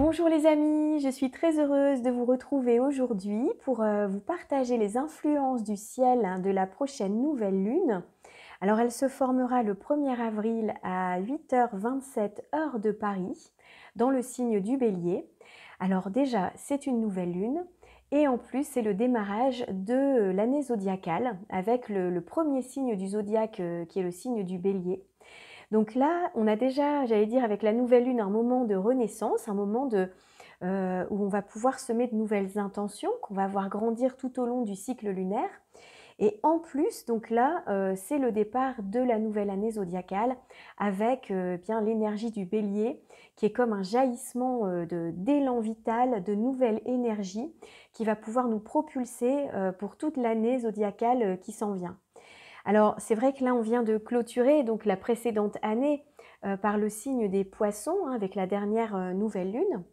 Bonjour les amis, je suis très heureuse de vous retrouver aujourd'hui pour euh, vous partager les influences du ciel hein, de la prochaine nouvelle lune. Alors elle se formera le 1er avril à 8h27 heure de Paris dans le signe du bélier. Alors déjà c'est une nouvelle lune et en plus c'est le démarrage de l'année zodiacale avec le, premier signe du zodiaque euh, qui est le signe du bélier. Donc là, on a déjà, j'allais dire, avec la nouvelle lune, un moment de renaissance, un moment euh, où on va pouvoir semer de nouvelles intentions, qu'on va voir grandir tout au long du cycle lunaire. Et en plus, donc là, euh, c'est le départ de la nouvelle année zodiacale avec euh, bien l'énergie du bélier qui est comme un jaillissement d'élan vital, de nouvelle énergie qui va pouvoir nous propulser pour toute l'année zodiacale qui s'en vient. Alors c'est vrai que là on vient de clôturer donc la précédente année euh, par le signe des poissons hein, avec la dernière euh, nouvelle lune.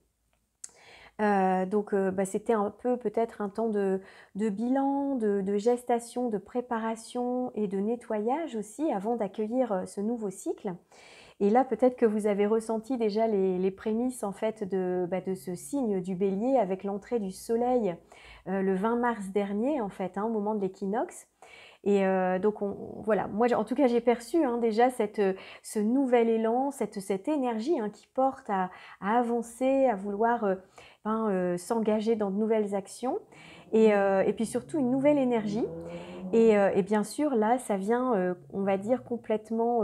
Euh, donc bah, c'était un peu peut-être un temps de, bilan, de, gestation, de préparation et de nettoyage aussi avant d'accueillir ce nouveau cycle. Et là peut-être que vous avez ressenti déjà les, prémices en fait de, bah, de, ce signe du bélier avec l'entrée du soleil le 20 mars dernier en fait hein, au moment de l'équinoxe. Et euh, donc on, voilà, moi en tout cas j'ai perçu hein, déjà cette, euh, ce nouvel élan, cette, cette énergie hein, qui porte à, avancer, à vouloir euh, ben, s'engager dans de nouvelles actions. Et, et, puis surtout une nouvelle énergie. Et, bien sûr, là, ça vient, on va dire, complètement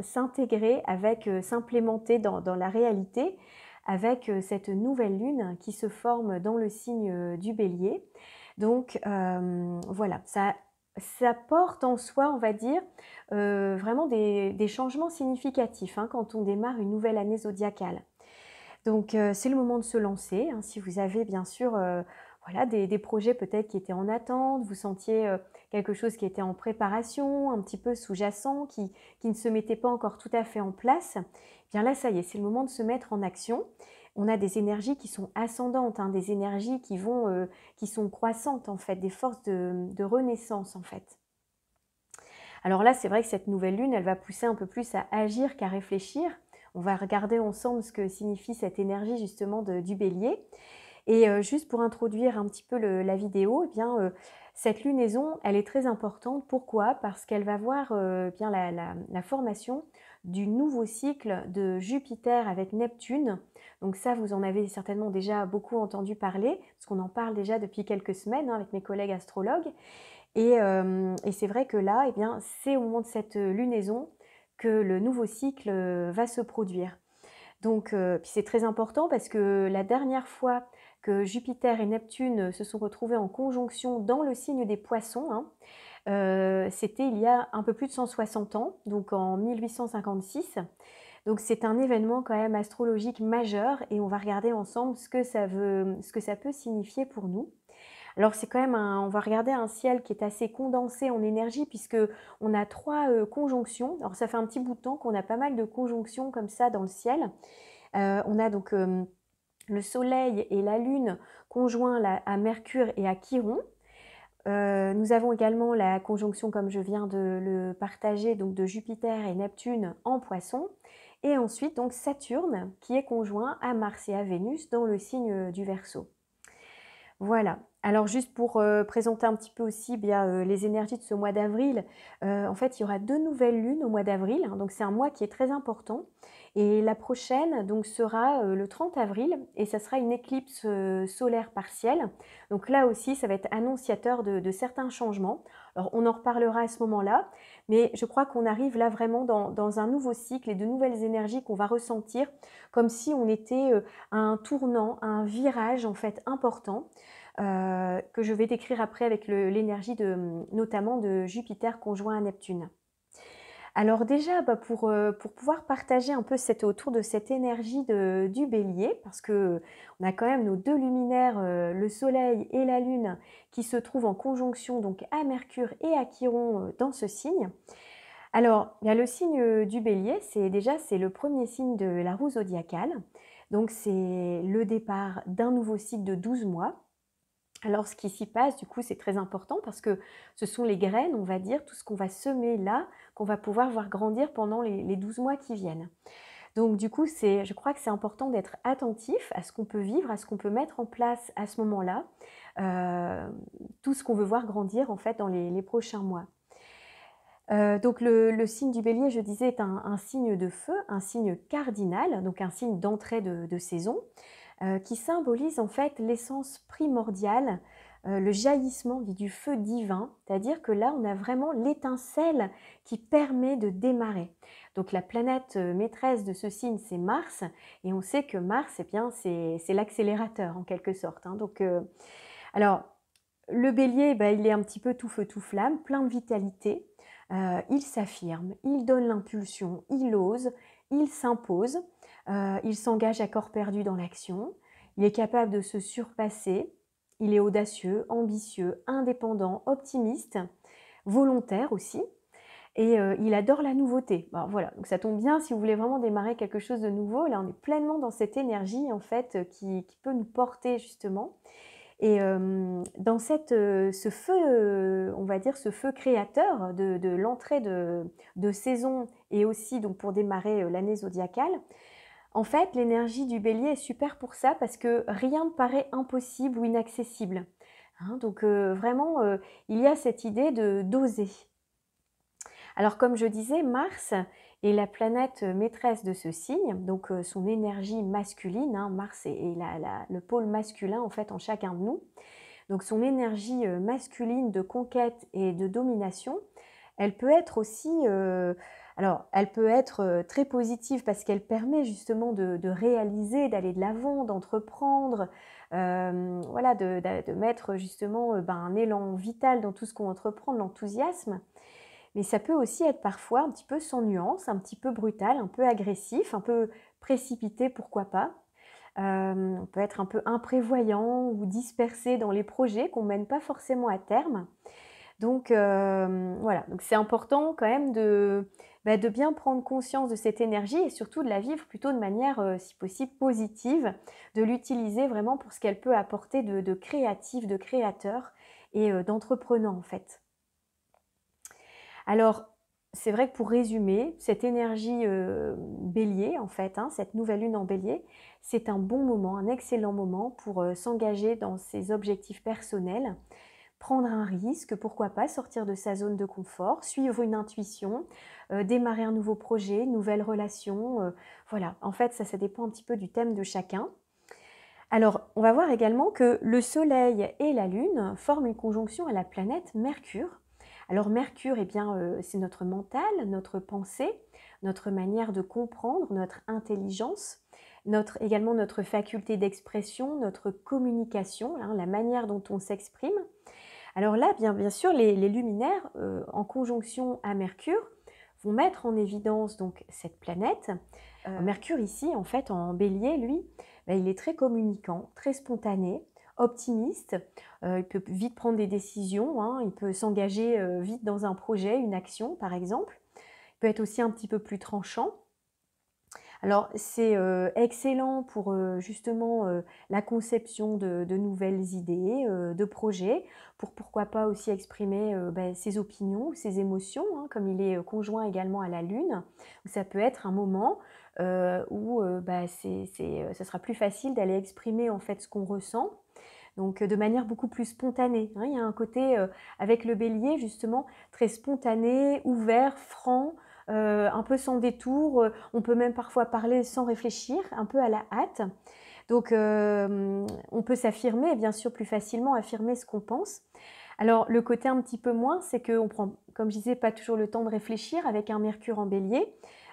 s'intégrer avec, s'implémenter dans, dans, la réalité avec cette nouvelle lune qui se forme dans le signe du bélier. Donc voilà, ça ça porte en soi, on va dire, euh, vraiment des, changements significatifs hein, quand on démarre une nouvelle année zodiacale. Donc euh, c'est le moment de se lancer. Hein, si vous avez bien sûr euh, voilà, des, projets peut-être qui étaient en attente, vous sentiez quelque chose qui était en préparation, un petit peu sous-jacent, qui, ne se mettait pas encore tout à fait en place, eh bien là ça y est, c'est le moment de se mettre en action on a des énergies qui sont ascendantes, hein, des énergies qui vont, euh, qui sont croissantes en fait, des forces de, renaissance en fait. Alors là, c'est vrai que cette nouvelle lune, elle va pousser un peu plus à agir qu'à réfléchir. On va regarder ensemble ce que signifie cette énergie justement du bélier. Et euh, juste pour introduire un petit peu la vidéo, eh bien, euh, cette lunaison, elle est très importante. Pourquoi Parce qu'elle va voir eh bien la, formation du nouveau cycle de Jupiter avec Neptune donc ça, vous en avez certainement déjà beaucoup entendu parler, parce qu'on en parle déjà depuis quelques semaines hein, avec mes collègues astrologues. Et, euh, c'est vrai que là, eh c'est au moment de cette lunaison que le nouveau cycle euh, va se produire. Donc, euh, c'est très important parce que la dernière fois que Jupiter et Neptune se sont retrouvés en conjonction dans le signe des poissons, hein, c'était il y a un peu plus de 160 ans, donc en 1856. Donc c'est un événement quand même astrologique majeur et on va regarder ensemble ce que ça, peut signifier pour nous. Alors c'est quand même un, on va regarder un ciel qui est assez condensé en énergie puisque on a trois euh, conjonctions. Alors ça fait un petit bout de temps qu'on a pas mal de conjonctions comme ça dans le ciel. Euh, on a donc euh, le Soleil et la Lune conjoints à Mercure et à Chiron. nous avons également la conjonction, comme je viens de le partager, donc de Jupiter et Neptune en poisson. Et ensuite, donc Saturne, qui est conjoint à Mars et à Vénus dans le signe euh, du Verseau. Voilà. Alors juste pour euh, présenter un petit peu aussi bien euh, les énergies de ce mois d'avril, en fait il y aura deux nouvelles lunes au mois d'avril, hein, donc c'est un mois qui est très important. Et la prochaine donc sera le 30 avril et ça sera une éclipse solaire partielle. Donc là aussi ça va être annonciateur de, de certains changements. Alors on en reparlera à ce moment-là. Mais je crois qu'on arrive là vraiment dans, un nouveau cycle et de nouvelles énergies qu'on va ressentir comme si on était à euh, un tournant, à un virage en fait important. Euh, que je vais décrire après avec l'énergie de, notamment de Jupiter conjoint à Neptune. Alors déjà, bah, euh, pour, pouvoir partager un peu autour de cette énergie de, du bélier, parce qu'on a quand même nos deux luminaires, euh, le Soleil et la Lune, qui se trouvent en conjonction donc à Mercure et à Chiron euh, dans ce signe. Alors, il y a le signe du bélier, c'est déjà c'est le premier signe de la roue zodiacale. Donc c'est le départ d'un nouveau cycle de 12 mois alors ce qui s'y passe, du coup, c'est très important parce que ce sont les graines, on va dire, tout ce qu'on va semer là qu'on va pouvoir voir grandir pendant les, 12 mois qui viennent. Donc du coup, je crois que c'est important d'être attentif à ce qu'on peut vivre, à ce qu'on peut mettre en place à ce moment-là, euh, tout ce qu'on veut voir grandir en fait dans les, prochains mois. Euh, donc le, signe du bélier, je disais, est un, signe de feu, un signe cardinal, donc un signe d'entrée de, saison, euh, qui symbolise en fait l'essence primordiale euh, le jaillissement du feu divin, c'est-à-dire que là, on a vraiment l'étincelle qui permet de démarrer. Donc la planète euh, maîtresse de ce signe, c'est Mars, et on sait que Mars, eh bien, c'est l'accélérateur en quelque sorte. Hein. Donc, euh, alors, le bélier, bah, il est un petit peu tout feu, tout flamme, plein de vitalité. il s'affirme, il donne l'impulsion, il ose, il s'impose, il s'engage à corps perdu dans l'action, il est capable de se surpasser, il est audacieux, ambitieux, indépendant, optimiste, volontaire aussi. Et euh, il adore la nouveauté. Alors bah, voilà, donc ça tombe bien si vous voulez vraiment démarrer quelque chose de nouveau. Là, on est pleinement dans cette énergie en fait euh, qui, peut nous porter justement. Et euh, dans cette, ce feu, on va dire ce feu créateur de, l'entrée de, de, saison et aussi donc pour démarrer l'année zodiacale, en fait, l'énergie du bélier est super pour ça parce que rien ne paraît impossible ou inaccessible. Hein. donc euh, vraiment, euh, il y a cette idée de d'oser. Alors comme je disais, Mars est la planète euh, maîtresse de ce signe, donc son énergie masculine, hein. Mars est, le pôle masculin en fait en chacun de nous, donc son énergie masculine de conquête et de domination, elle peut être aussi alors, elle peut être euh, très positive parce qu'elle permet justement de, réaliser, d'aller de l'avant, d'entreprendre, euh, voilà, de, mettre justement euh, ben, un élan vital dans tout ce qu'on entreprend, l'enthousiasme. Mais ça peut aussi être parfois un petit peu sans nuance, un petit peu brutal, un peu agressif, un peu précipité, pourquoi pas. on peut être un peu imprévoyant ou dispersé dans les projets qu'on mène pas forcément à terme. Donc voilà, donc c'est important quand même de, bah, de bien prendre conscience de cette énergie et surtout de la vivre plutôt de manière, euh, si possible, positive, de l'utiliser vraiment pour ce qu'elle peut apporter de, créatif, de créateur et d'entrepreneur d'entreprenant en fait. Alors, c'est vrai que pour résumer, cette énergie euh, bélier, en fait, hein, cette nouvelle lune en bélier, c'est un bon moment, un excellent moment pour euh, s'engager dans ses objectifs personnels, prendre un risque, pourquoi pas sortir de sa zone de confort, suivre une intuition, euh, démarrer un nouveau projet, nouvelle relation. Euh, voilà, en fait, ça, ça dépend un petit peu du thème de chacun. Alors, on va voir également que le Soleil et la Lune forment une conjonction à la planète Mercure. Alors Mercure, eh bien, euh, c'est notre mental, notre pensée, notre manière de comprendre, notre intelligence, notre, également notre faculté d'expression, notre communication, hein, la manière dont on s'exprime. Alors là, bien, sûr, les, luminaires, euh, en conjonction à Mercure, vont mettre en évidence donc cette planète. Euh, euh. Mercure ici, en fait, en bélier, lui, ben, il est très communicant, très spontané, optimiste. il peut vite prendre des décisions, hein. il peut s'engager vite dans un projet, une action, par exemple. Il peut être aussi un petit peu plus tranchant. Alors c'est euh, excellent pour euh, justement euh, la conception de, nouvelles idées, de projets, pour pourquoi pas aussi exprimer ben, ses opinions, ses émotions, hein, comme il est conjoint également à la Lune. Ça peut être un moment où ben, ce ça sera plus facile d'aller exprimer en fait ce qu'on ressent donc de manière beaucoup plus spontanée. Hein. Il y a un côté avec le bélier justement très spontané, ouvert, franc, euh, un peu sans détour. Euh, on peut même parfois parler sans réfléchir, un peu à la hâte. Donc, euh, on peut s'affirmer, bien sûr, plus facilement, affirmer ce qu'on pense. Alors, le côté un petit peu moins, c'est qu'on prend, comme je disais, pas toujours le temps de réfléchir avec un mercure en bélier.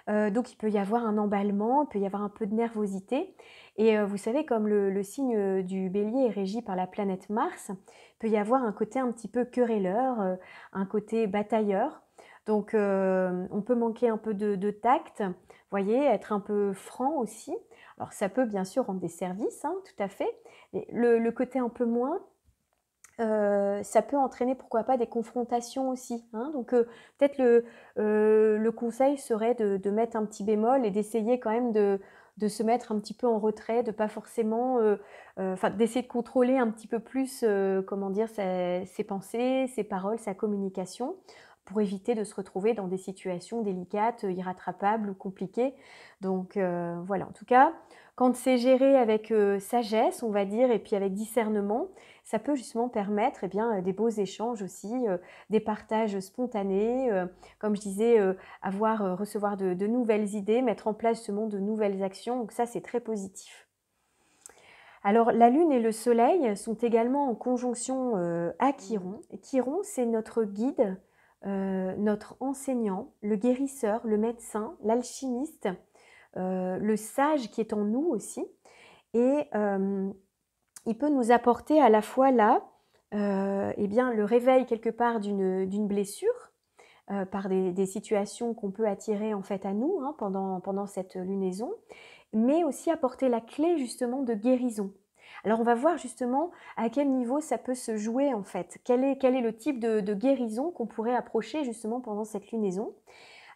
donc, il peut y avoir un emballement, il peut y avoir un peu de nervosité. Et vous savez, comme le, le, signe du bélier est régi par la planète Mars, il peut y avoir un côté un petit peu querelleur, un côté batailleur. Donc, euh, on peut manquer un peu de, tact, voyez, être un peu franc aussi. Alors, ça peut bien sûr rendre des services, hein, tout à fait. Mais le, côté un peu moins, euh, ça peut entraîner, pourquoi pas, des confrontations aussi. Hein. Donc, euh, peut-être le, conseil serait de, mettre un petit bémol et d'essayer quand même de, se mettre un petit peu en retrait, de pas forcément, d'essayer de contrôler un petit peu plus, comment dire, ses pensées, ses paroles, sa communication pour éviter de se retrouver dans des situations délicates, euh, irrattrapables ou compliquées. Donc euh, voilà, en tout cas, quand c'est géré avec euh, sagesse, on va dire, et puis avec discernement, ça peut justement permettre eh bien, des beaux échanges aussi, des partages spontanés, comme je disais, avoir, recevoir de, nouvelles idées, mettre en place ce monde de nouvelles actions. Donc ça, c'est très positif. Alors la Lune et le Soleil sont également en conjonction à Chiron. Chiron, c'est notre guide, euh, notre enseignant, le guérisseur, le médecin, l'alchimiste, euh, le sage qui est en nous aussi. Et euh, il peut nous apporter à la fois là eh bien, le réveil quelque part d'une blessure par des, situations qu'on peut attirer en fait à nous hein, pendant, pendant cette lunaison, mais aussi apporter la clé justement de guérison alors on va voir justement à quel niveau ça peut se jouer en fait, quel est, le type de guérison qu'on pourrait approcher justement pendant cette lunaison.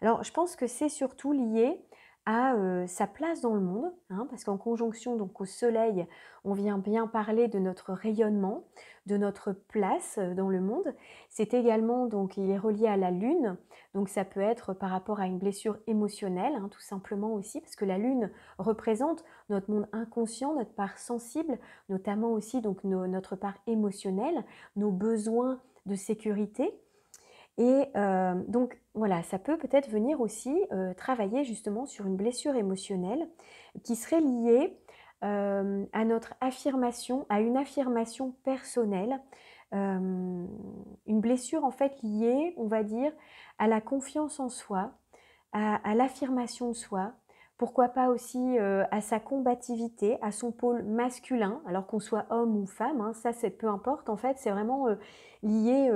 Alors je pense que c'est surtout lié à sa place dans le monde, hein, parce qu'en conjonction donc au Soleil, on vient bien parler de notre rayonnement, de notre place dans le monde. C'est également donc il est relié à la Lune, donc ça peut être par rapport à une blessure émotionnelle, hein, tout simplement aussi, parce que la Lune représente notre monde inconscient, notre part sensible, notamment aussi donc notre part émotionnelle, nos besoins de sécurité, et euh, donc voilà, ça peut peut-être venir aussi euh, travailler justement sur une blessure émotionnelle qui serait liée euh, à notre affirmation, à une affirmation personnelle, une blessure en fait liée, on va dire, à la confiance en soi, à, l'affirmation de soi, pourquoi pas aussi à sa combativité, à son pôle masculin, alors qu'on soit homme ou femme, hein, ça c'est peu importe en fait, c'est vraiment lié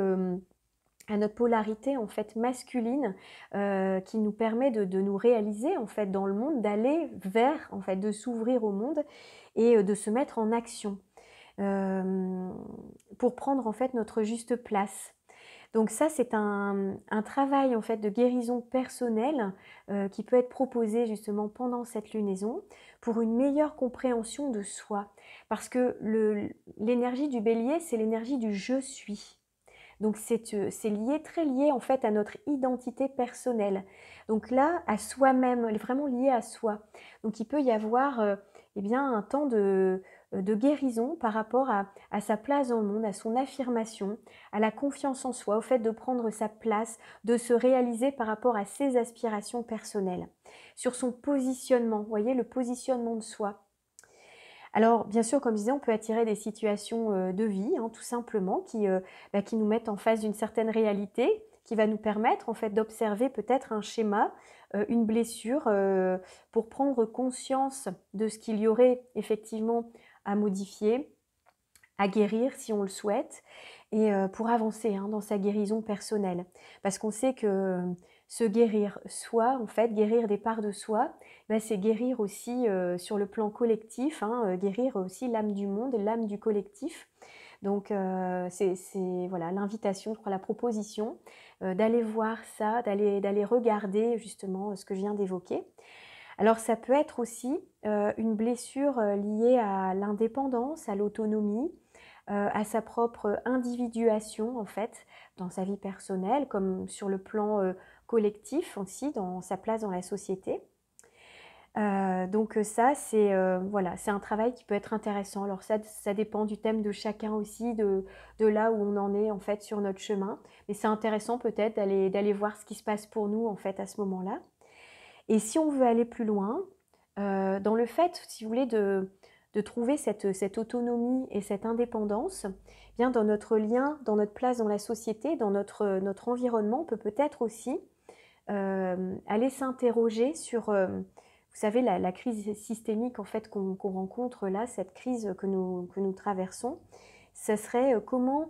à notre polarité en fait masculine euh, qui nous permet de, nous réaliser en fait dans le monde, d'aller vers en fait, de s'ouvrir au monde et euh, de se mettre en action euh, pour prendre en fait notre juste place. Donc ça c'est un, travail en fait de guérison personnelle qui peut être proposé justement pendant cette lunaison pour une meilleure compréhension de soi. Parce que l'énergie du bélier c'est l'énergie du je suis. Donc euh, c'est lié, très lié en fait à notre identité personnelle. Donc là, à soi-même, vraiment lié à soi. Donc il peut y avoir euh, eh bien, un temps de, euh, guérison par rapport à, sa place dans le monde, à son affirmation, à la confiance en soi, au fait de prendre sa place, de se réaliser par rapport à ses aspirations personnelles, sur son positionnement, vous voyez, le positionnement de soi. Alors, bien sûr, comme je disais, on peut attirer des situations euh, de vie, hein, tout simplement, qui, euh, bah, qui nous mettent en face d'une certaine réalité, qui va nous permettre en fait d'observer peut-être un schéma, euh, une blessure, pour prendre conscience de ce qu'il y aurait effectivement à modifier, à guérir si on le souhaite, et pour avancer hein, dans sa guérison personnelle. Parce qu'on sait que se guérir soi, en fait, guérir des parts de soi, bah, c'est guérir aussi euh, sur le plan collectif, hein, euh, guérir aussi l'âme du monde, l'âme du collectif. Donc euh, c'est voilà l'invitation, je crois, la proposition d'aller voir ça, d'aller d'aller regarder justement ce que je viens d'évoquer. Alors ça peut être aussi une blessure liée à l'indépendance, à l'autonomie, à sa propre individuation en fait dans sa vie personnelle, comme sur le plan collectif aussi, dans sa place dans la société. Euh, donc euh, ça, c'est euh, voilà, c'est un travail qui peut être intéressant. Alors ça, ça dépend du thème de chacun aussi, de, de là où on en est en fait sur notre chemin. Mais c'est intéressant peut-être d'aller, d'aller voir ce qui se passe pour nous en fait à ce moment-là. Et si on veut aller plus loin, dans le fait, si vous voulez, de, de trouver cette, cette, autonomie et cette indépendance, eh bien dans notre lien, dans notre place dans la société, dans notre, notre environnement, on peut peut-être aussi euh, aller s'interroger sur, euh, vous savez, la, crise systémique en fait qu'on rencontre là, cette crise que nous, que nous traversons, ce serait euh, comment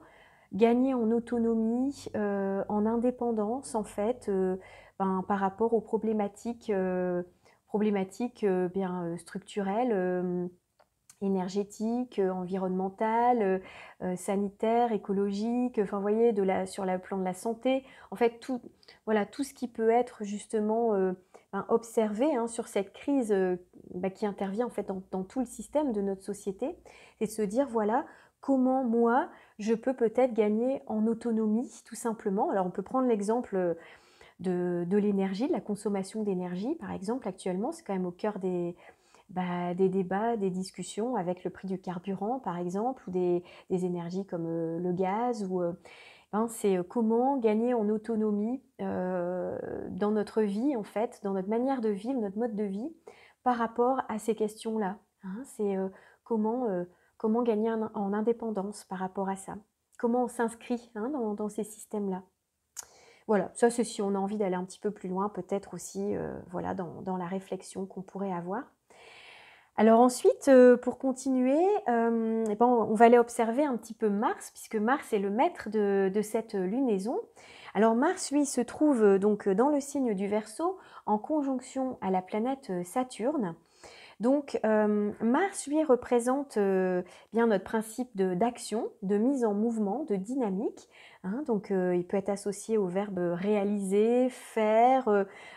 gagner en autonomie, en indépendance en fait, ben, par rapport aux problématiques, problématiques bien structurelles énergétique, euh, environnementale, euh, euh, sanitaire, écologique, enfin voyez, sur le plan de la santé. En fait, tout, voilà, tout ce qui peut être justement ben, observé hein, sur cette crise ben, qui intervient en fait dans, tout le système de notre société, c'est de se dire voilà comment moi je peux peut-être gagner en autonomie tout simplement. Alors on peut prendre l'exemple de, de l'énergie, de la consommation d'énergie par exemple actuellement, c'est quand même au cœur des bah, des débats, des discussions avec le prix du carburant par exemple, ou des, énergies comme euh, le gaz, ou euh, ben, c'est euh, comment gagner en autonomie dans notre vie en fait, dans notre manière de vivre, notre mode de vie, par rapport à ces questions-là. Hein. c'est comment, gagner en, indépendance par rapport à ça. Comment on s'inscrit hein, dans, ces systèmes-là. Voilà, ça c'est si on a envie d'aller un petit peu plus loin, peut-être aussi voilà, dans, la réflexion qu'on pourrait avoir. Alors ensuite, euh, pour continuer, euh, eh ben, on va aller observer un petit peu Mars, puisque Mars est le maître de, cette lunaison. Alors Mars, lui, se trouve euh, donc dans le signe du Verseau, en conjonction à la planète Saturne. Donc euh, Mars, lui, représente euh, bien notre principe d'action, de, mise en mouvement, de dynamique. Hein. donc euh, il peut être associé au verbe réaliser, faire,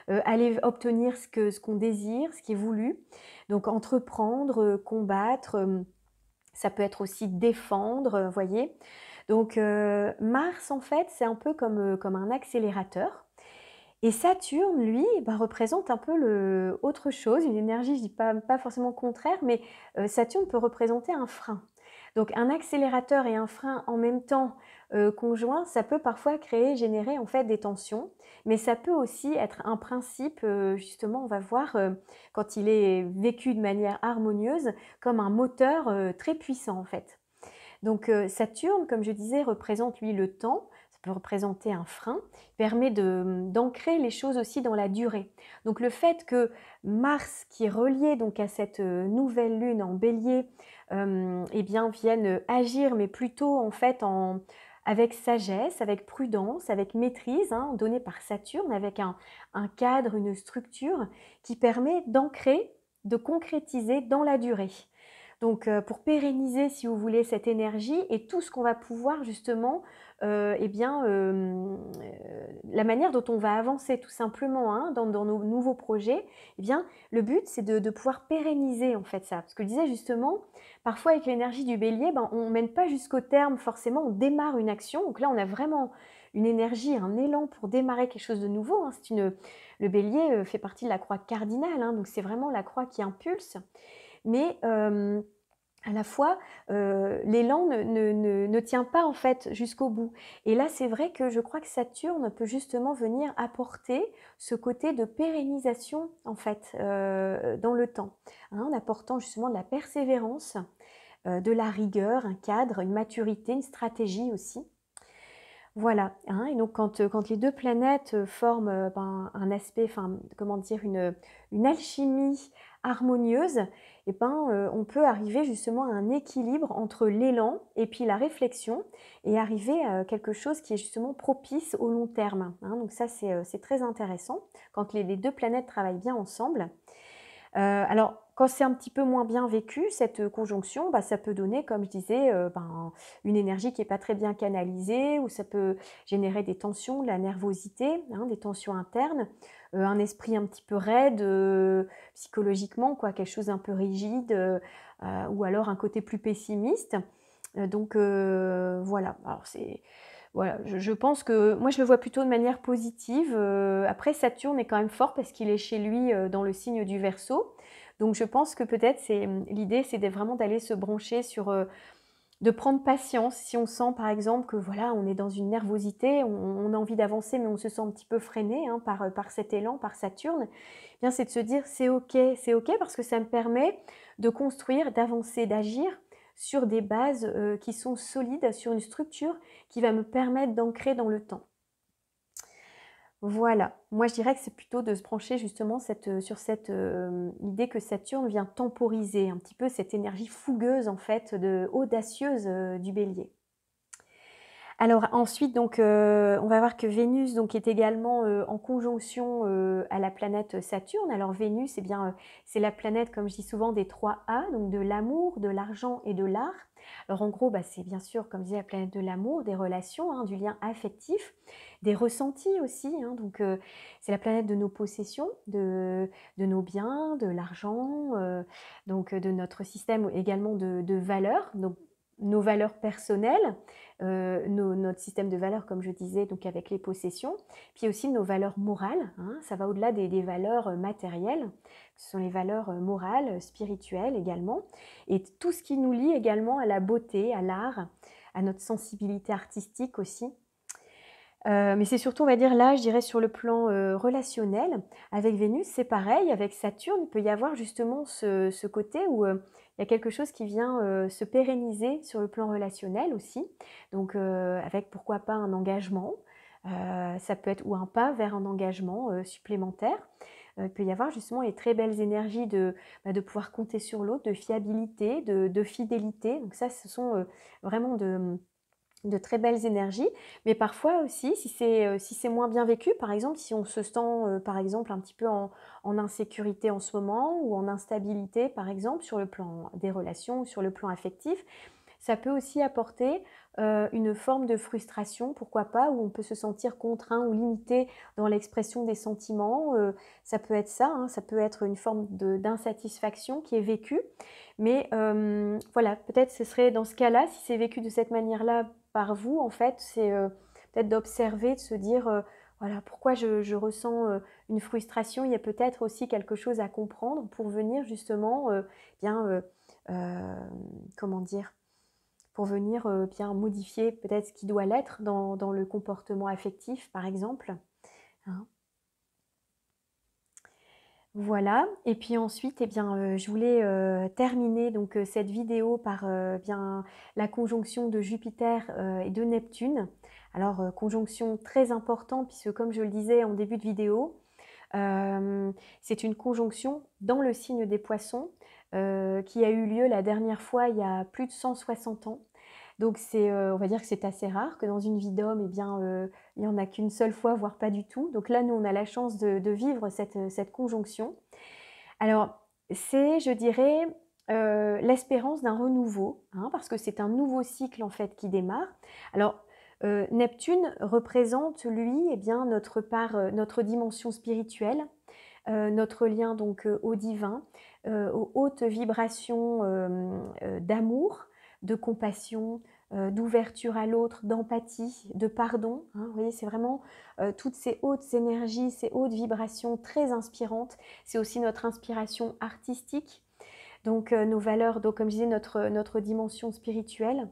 aller obtenir ce qu'on ce désire, ce qui est voulu. Donc entreprendre, combattre, ça peut être aussi défendre, voyez. Donc Mars, en fait, c'est un peu comme un accélérateur. Et Saturne, lui, bah, représente un peu le autre chose, une énergie, je dis pas, forcément contraire, mais euh, Saturne peut représenter un frein. Donc un accélérateur et un frein en même temps euh, conjoints, conjoint, ça peut parfois créer, générer en fait des tensions, mais ça peut aussi être un principe, euh, justement, on va voir quand il est vécu de manière harmonieuse, comme un moteur très puissant en fait. Donc Saturne, comme je disais, représente lui le temps, représenter un frein, permet hum, d'ancrer les choses aussi dans la durée. Donc le fait que Mars, qui est relié donc à cette euh, nouvelle lune en bélier, hum, et eh bien, vienne euh, agir, mais plutôt en fait en, avec sagesse, avec prudence, avec maîtrise, hein, donnée par Saturne, avec un, un cadre, une structure qui permet d'ancrer, de concrétiser dans la durée. Donc euh, pour pérenniser, si vous voulez, cette énergie et tout ce qu'on va pouvoir justement euh, eh bien, euh, la manière dont on va avancer tout simplement hein, dans, nos nouveaux projets, eh bien, le but c'est de, pouvoir pérenniser en fait ça. Parce que je disais justement, parfois avec l'énergie du bélier, ben, on ne mène pas jusqu'au terme forcément, on démarre une action. Donc là, on a vraiment une énergie, un élan pour démarrer quelque chose de nouveau. Hein. Une, le bélier euh, fait partie de la croix cardinale, hein. donc c'est vraiment la croix qui impulse. Mais à la fois, euh, l'élan ne, tient pas en fait jusqu'au bout. Et là, c'est vrai que je crois que Saturne peut justement venir apporter ce côté de pérennisation en fait euh, dans le temps, hein, en apportant justement de la persévérance, euh, de la rigueur, un cadre, une maturité, une stratégie aussi. Voilà. Hein, et donc quand, quand, les deux planètes forment ben, un aspect, comment dire, une, une alchimie harmonieuse, eh ben, euh, on peut arriver justement à un équilibre entre l'élan et puis la réflexion et arriver à quelque chose qui est justement propice au long terme. Hein. Donc ça, euh, c'est très intéressant quand les, deux planètes travaillent bien ensemble. Euh, alors, quand c'est un petit peu moins bien vécu, cette conjonction, bah, ça peut donner, comme je disais, ben, une énergie qui n'est pas très bien canalisée, ou ça peut générer des tensions, de la nervosité, hein, des tensions internes. Euh, un esprit un petit peu raide euh, psychologiquement, quoi, quelque chose un peu rigide, euh, ou alors un côté plus pessimiste. donc voilà, alors c'est voilà, je, pense que moi je le vois plutôt de manière positive. après, Saturne est quand même fort parce qu'il est chez lui dans le signe du Verseau. Donc je pense que peut-être c'est l'idée, c'est vraiment d'aller se brancher sur de prendre patience si on sent par exemple que voilà, on est dans une nervosité, on, a envie d'avancer mais on se sent un petit peu freiné hein, par, euh, par cet élan, par Saturne, eh bien c'est de se dire c'est ok, c'est ok parce que ça me permet de construire, d'avancer, d'agir sur des bases euh, qui sont solides, sur une structure qui va me permettre d'ancrer dans le temps. Voilà, moi je dirais que c'est plutôt de se brancher justement euh, sur cette euh, idée que Saturne vient temporiser un petit peu cette énergie fougueuse en fait, de, audacieuse euh, du bélier. Alors ensuite, donc, on va voir que Vénus donc, est également en conjonction à la planète Saturne. Alors Vénus, eh bien, c'est la planète, comme je dis souvent, des 3A, donc de l'amour, de l'argent et de l'art. Alors en gros, bah, c'est bien sûr, comme je disais, la planète de l'amour, des relations, hein, du lien affectif, des ressentis aussi. Hein. donc euh, c'est la planète de nos possessions, de, nos biens, de l'argent, euh, donc euh, de notre système également de, valeurs, nos valeurs personnelles, euh, notre système de valeurs, comme je disais, donc avec les possessions, puis aussi nos valeurs morales. Hein. ça va au-delà des, valeurs euh, matérielles. Ce sont les valeurs euh, morales, spirituelles également, et tout ce qui nous lie également à la beauté, à l'art, à notre sensibilité artistique aussi. mais c'est surtout, on va dire là, je dirais sur le plan relationnel. Avec Vénus, c'est pareil. Avec Saturne, il peut y avoir justement ce côté où y a quelque chose qui vient euh, se pérenniser sur le plan relationnel aussi. Donc euh, avec pourquoi pas un engagement, euh, ça peut être ou un pas vers un engagement supplémentaire. il peut y avoir justement les très belles énergies de, bah, de pouvoir compter sur l'autre, de fiabilité, de, fidélité. Donc ça, ce sont vraiment de de très belles énergies, mais parfois aussi, si c'est euh, si moins bien vécu, par exemple, si on se sent euh, par exemple un petit peu en, insécurité en ce moment ou en instabilité, par exemple, sur le plan des relations ou sur le plan affectif, ça peut aussi apporter euh, une forme de frustration, pourquoi pas, où on peut se sentir contraint ou limité dans l'expression des sentiments. ça peut être ça, hein, ça peut être une forme d'insatisfaction qui est vécue. Mais voilà, peut-être ce serait dans ce cas-là, si c'est vécu de cette manière-là, par vous, en fait, c'est euh, peut-être d'observer, de se dire, euh, voilà, pourquoi je, ressens euh, une frustration. Il y a peut-être aussi quelque chose à comprendre pour venir justement, bien, comment dire, pour venir bien modifier peut-être ce qui doit l'être dans, le comportement affectif, par exemple. Hein. Voilà, et puis ensuite, eh bien, euh, je voulais euh, terminer donc, euh, cette vidéo par eh bien, la conjonction de Jupiter et de Neptune. Alors, conjonction très importante, puisque comme je le disais en début de vidéo, c'est une conjonction dans le signe des poissons qui a eu lieu la dernière fois il y a plus de 160 ans. Donc euh, on va dire que c'est assez rare que dans une vie d'homme, eh bien, euh, il n'y en a qu'une seule fois, voire pas du tout. Donc là, nous, on a la chance de, vivre euh, cette, conjonction. Alors, c'est, je dirais, l'espérance d'un renouveau, hein, parce que c'est un nouveau cycle en fait qui démarre. Alors Neptune représente lui, et eh bien notre part, notre dimension spirituelle, notre lien donc au divin, aux hautes vibrations d'amour, de compassion, euh, d'ouverture à l'autre, d'empathie, de pardon. Hein. vous voyez, c'est vraiment euh, toutes ces hautes énergies, ces hautes vibrations très inspirantes. C'est aussi notre inspiration artistique, donc euh, nos valeurs, donc, comme je disais, notre, notre dimension spirituelle.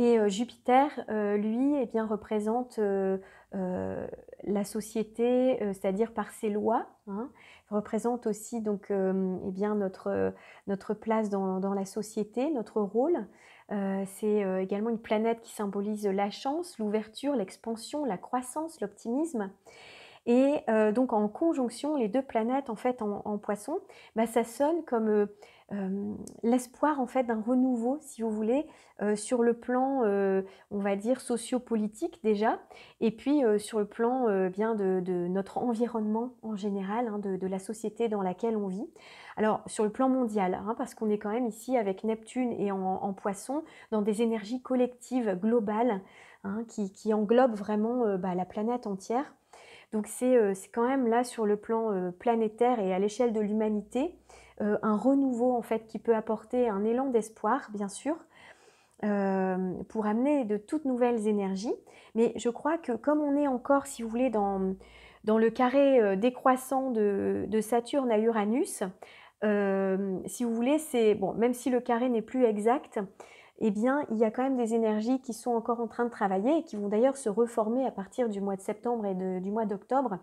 Et Jupiter, lui, eh bien, représente la société, c'est-à-dire par ses lois. Hein représente aussi donc, euh, eh bien, notre, euh, notre place dans, la société, notre rôle. Euh, c'est également une planète qui symbolise la chance, l'ouverture, l'expansion, la croissance, l'optimisme. Et donc en conjonction, les deux planètes en fait en, poisson, bah, ça sonne comme euh, l'espoir en fait d'un renouveau, si vous voulez, euh, sur le plan, euh, on va dire, sociopolitique déjà, et puis sur le plan bien de, notre environnement en général, hein, de, la société dans laquelle on vit. Alors sur le plan mondial, hein, parce qu'on est quand même ici avec Neptune et en, en poisson, dans des énergies collectives globales hein, qui, englobent vraiment bah, la planète entière. Donc c'est quand même là sur le plan planétaire et à l'échelle de l'humanité euh, un renouveau en fait qui peut apporter un élan d'espoir, bien sûr, euh, pour amener de toutes nouvelles énergies. Mais je crois que comme on est encore, si vous voulez, dans, le carré euh, décroissant de, Saturne à Uranus, si vous voulez, c'est bon, même si le carré n'est plus exact, et eh bien, il y a quand même des énergies qui sont encore en train de travailler et qui vont d'ailleurs se reformer à partir du mois de septembre et du mois d'octobre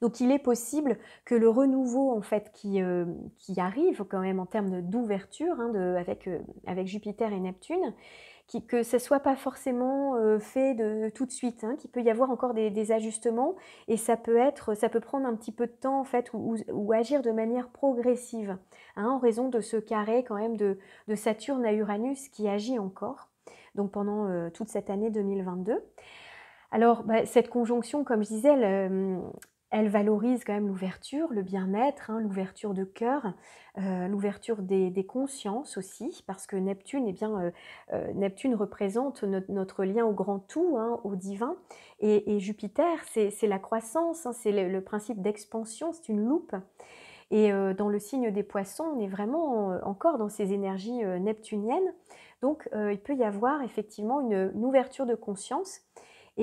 donc il est possible que le renouveau en fait qui, euh, qui arrive quand même en termes d'ouverture hein, avec, euh, avec Jupiter et Neptune, que ce ne soit pas forcément euh, fait de, tout de suite, hein, qu'il peut y avoir encore des, ajustements et ça peut être, ça peut prendre un petit peu de temps en fait ou, agir de manière progressive hein, en raison de ce carré quand même de, Saturne à Uranus qui agit encore donc pendant toute cette année 2022. Alors, bah, cette conjonction, comme je disais, elle, elle valorise quand même l'ouverture, le bien-être, hein, l'ouverture de cœur, euh, l'ouverture des, consciences aussi, parce que Neptune, eh bien, euh, euh, Neptune représente notre, lien au grand tout, hein, au divin, et, Jupiter, c'est la croissance, hein, c'est le, principe d'expansion, c'est une loupe. Et dans le signe des poissons, on est vraiment encore dans ces énergies neptuniennes. Donc, il peut y avoir effectivement une ouverture de conscience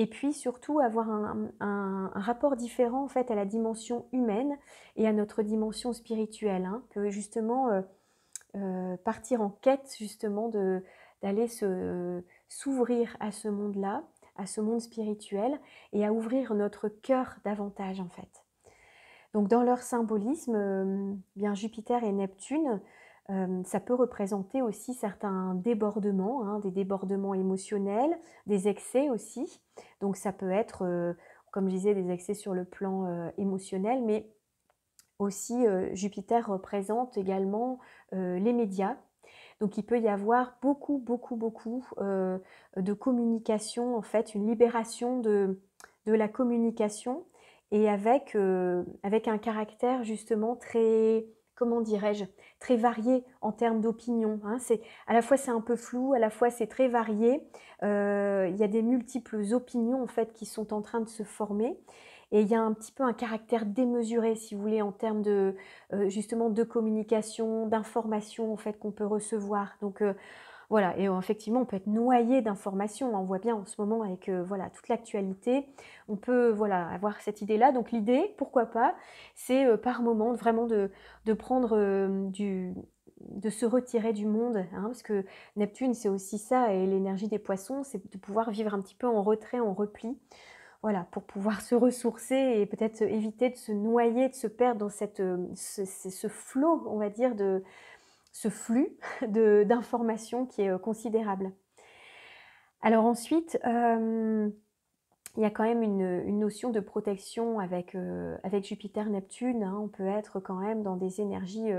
et puis surtout avoir un, rapport différent en fait à la dimension humaine et à notre dimension spirituelle, hein, que justement euh, euh, partir en quête justement de d'aller se s'ouvrir à ce monde-là, à ce monde spirituel et à ouvrir notre cœur davantage en fait. Donc dans leur symbolisme, euh, bien Jupiter et Neptune euh, ça peut représenter aussi certains débordements, hein, des débordements émotionnels, des excès aussi. Donc ça peut être, euh, comme je disais, des excès sur le plan euh, émotionnel, mais aussi Jupiter représente également les médias. Donc il peut y avoir beaucoup, beaucoup, beaucoup de communication, en fait, une libération de, de la communication et avec, avec un caractère justement très comment dirais-je, très varié en termes d'opinion. Hein. C'est à la fois c'est un peu flou, à la fois c'est très varié. Euh, il y a des multiples opinions en fait qui sont en train de se former. Et il y a un petit peu un caractère démesuré, si vous voulez, en termes de euh, justement de communication, d'information en fait qu'on peut recevoir. Donc euh, voilà, et euh, effectivement, on peut être noyé d'informations. Hein, on voit bien en ce moment avec euh, voilà, toute l'actualité, on peut voilà, avoir cette idée-là. Donc l'idée, pourquoi pas, c'est euh, par moment vraiment de, prendre du de se retirer du monde, hein, parce que Neptune c'est aussi ça, et l'énergie des poissons, c'est de pouvoir vivre un petit peu en retrait, en repli, voilà, pour pouvoir se ressourcer et peut-être éviter de se noyer, de se perdre dans cette, ce flot, on va dire, de, ce flux d'informations qui est euh, considérable. Alors ensuite, euh, il y a quand même une, notion de protection avec, euh, avec Jupiter-Neptune. Hein. On peut être quand même dans des énergies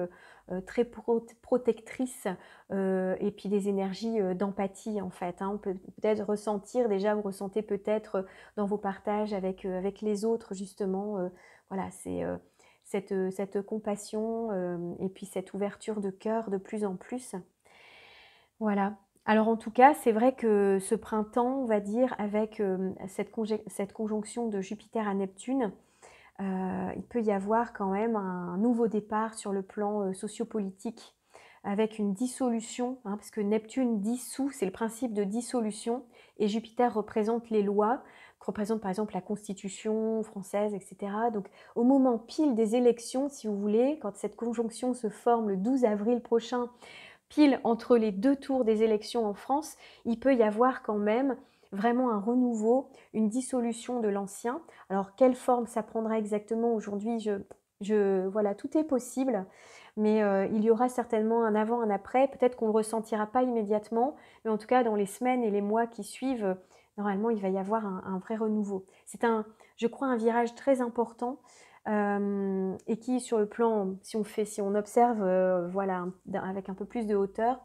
très protectrices et puis des énergies d'empathie en fait. Hein. On peut peut-être ressentir déjà, vous ressentez peut-être dans vos partages avec, avec les autres justement, voilà, c'est euh, cette, compassion euh, et puis cette ouverture de cœur de plus en plus. Voilà. Alors en tout cas, c'est vrai que ce printemps, on va dire, avec euh, cette, conjonction de Jupiter à Neptune, il peut y avoir quand même un nouveau départ sur le plan sociopolitique, avec une dissolution, hein, parce que Neptune dissout, c'est le principe de dissolution, et Jupiter représente les lois représente par exemple la Constitution française, etc. Donc au moment pile des élections, si vous voulez, quand cette conjonction se forme le 12 avril prochain, pile entre les deux tours des élections en France, il peut y avoir quand même vraiment un renouveau, une dissolution de l'ancien. Alors quelle forme ça prendra exactement aujourd'hui, je, je, voilà, tout est possible, mais euh, il y aura certainement un avant, un après. Peut-être qu'on ne le ressentira pas immédiatement, mais en tout cas dans les semaines et les mois qui suivent, normalement, il va y avoir un, vrai renouveau. C'est un, je crois, un virage très important euh, et qui, sur le plan, si on fait, si on observe, euh, voilà, avec un peu plus de hauteur,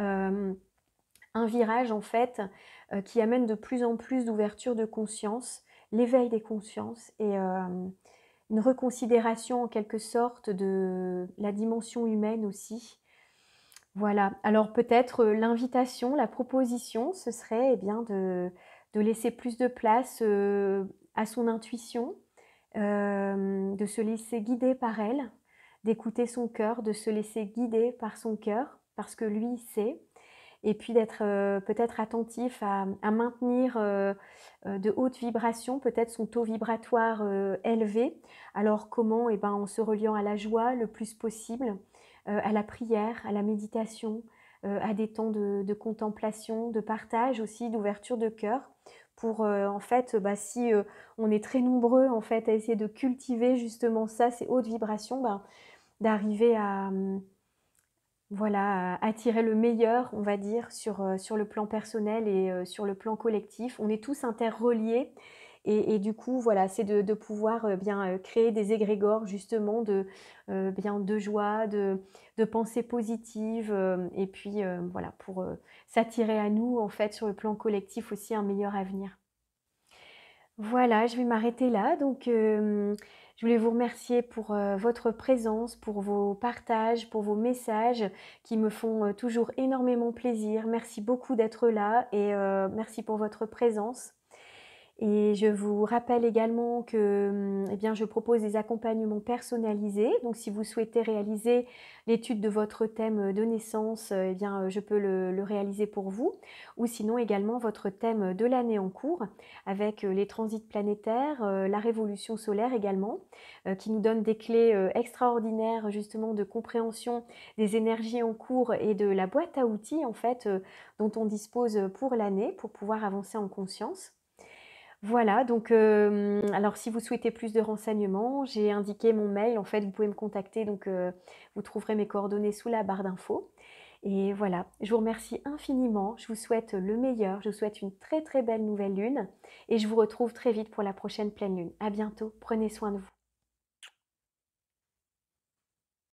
euh, un virage en fait qui amène de plus en plus d'ouverture de conscience, l'éveil des consciences et une reconsidération en quelque sorte de la dimension humaine aussi. Voilà. Alors peut-être l'invitation, la proposition, ce serait eh bien de de laisser plus de place euh, à son intuition, euh, de se laisser guider par elle, d'écouter son cœur, de se laisser guider par son cœur, parce que lui, sait et puis d'être euh, peut-être attentif à, maintenir de hautes vibrations, peut-être son taux vibratoire élevé. Alors comment eh ben, En se reliant à la joie le plus possible, à la prière, à la méditation, à des temps de, de, contemplation, de partage aussi, d'ouverture de cœur pour euh, en fait euh, bah, si euh, on est très nombreux en fait à essayer de cultiver justement ça ces hautes vibrations bah, d'arriver à hum, voilà attirer le meilleur on va dire sur, sur le plan personnel et sur le plan collectif on est tous interreliés et, du coup, voilà, c'est de, pouvoir euh, bien euh, créer des égrégores justement de, euh, bien, de joie, de, pensées positives, et puis voilà, pour s'attirer à nous, en fait, sur le plan collectif aussi, un meilleur avenir. Voilà, je vais m'arrêter là. Donc, je voulais vous remercier pour votre présence, pour vos partages, pour vos messages qui me font toujours énormément plaisir. Merci beaucoup d'être là et merci pour votre présence. Et je vous rappelle également que hum, eh je propose des accompagnements personnalisés. Donc si vous souhaitez réaliser l'étude de votre thème euh, de naissance, euh, eh bien, euh, je peux le, réaliser pour vous. Ou sinon également votre thème de l'année en cours avec les transits planétaires, la révolution solaire également, qui nous donne des clés extraordinaires justement de compréhension des énergies en cours et de la boîte à outils en fait dont on dispose pour l'année pour pouvoir avancer en conscience. Voilà, donc euh, alors si vous souhaitez plus de renseignements, j'ai indiqué mon mail. En fait, vous pouvez me contacter, donc euh, vous trouverez mes coordonnées sous la barre d'infos. Et voilà, je vous remercie infiniment. Je vous souhaite le meilleur. Je vous souhaite une très très belle nouvelle lune. Et je vous retrouve très vite pour la prochaine pleine lune. À bientôt. Prenez soin de vous.